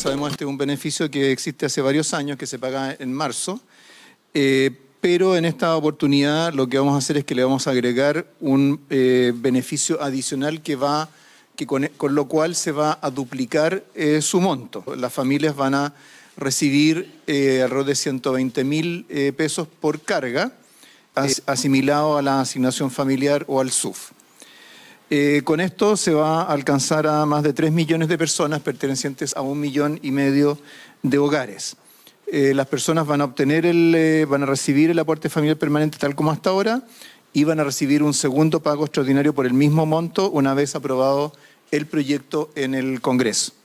Sabemos este es un beneficio que existe hace varios años, que se paga en marzo. Eh, pero en esta oportunidad lo que vamos a hacer es que le vamos a agregar un eh, beneficio adicional que va, que con, lo cual se va a duplicar eh, su monto. Las familias van a recibir alrededor de 120 mil pesos por carga, asimilado a la asignación familiar o al SUF. Eh, con esto se va a alcanzar a más de 3 millones de personas pertenecientes a un millón y medio de hogares. Eh, las personas van a obtener eh, van a recibir el aporte familiar permanente tal como hasta ahora y van a recibir un segundo pago extraordinario por el mismo monto una vez aprobado el proyecto en el Congreso.